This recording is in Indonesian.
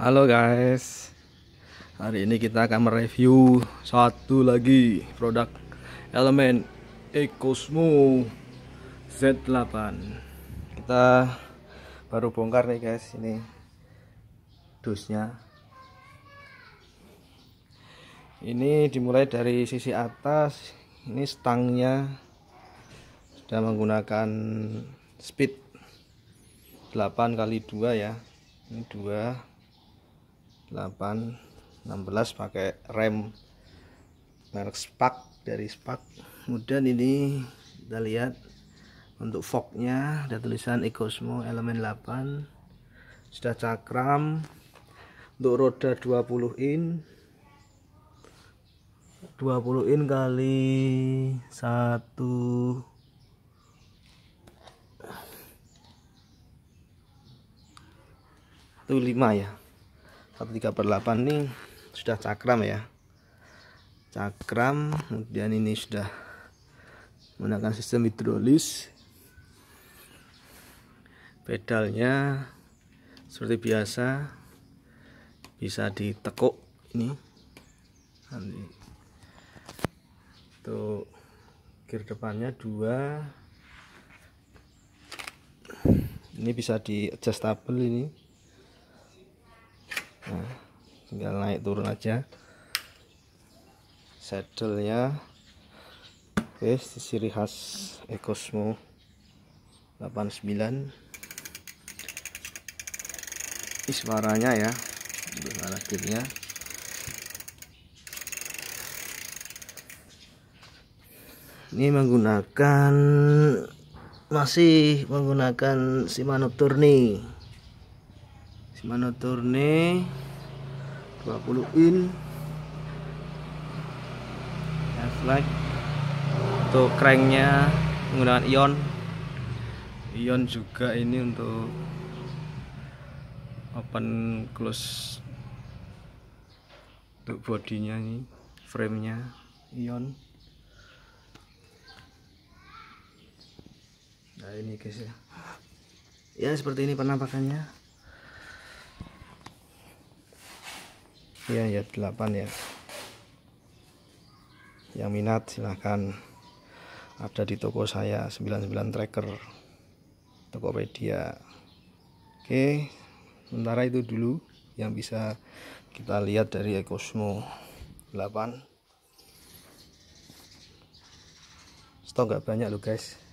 Halo guys Hari ini kita akan mereview Satu lagi produk Elemen Ecosmo Z8 Kita baru bongkar nih guys Ini dusnya Ini dimulai dari sisi atas Ini stangnya Sudah menggunakan speed 8 kali 2 ya Ini dua. 8 16 pakai rem merek Spark dari Spark kemudian ini kita lihat untuk fognya ada tulisan Ecosmo elemen 8 sudah cakram untuk roda 20 in 20 in kali 1 15 ya 1 3 per 8 ini sudah cakram ya cakram kemudian ini sudah menggunakan sistem hidrolis pedalnya seperti biasa bisa ditekuk ini nanti untuk gear depannya dua ini bisa di adjustable ini nah, tinggal naik turun aja saddlenya wes ciri khas ekosmo 89 suaranya ya dengan akhirnya ini menggunakan masih menggunakan Shimano Tourney Shimano Tourne 20 in headlight untuk cranknya menggunakan ion ion juga ini untuk open close untuk bodinya ini framenya ion nah ini guys ya ya seperti ini penampakannya ya ya 8 ya yang minat silahkan ada di toko saya 99 tracker Tokopedia oke sementara itu dulu yang bisa kita lihat dari Ecosmo 8 stok gak banyak loh guys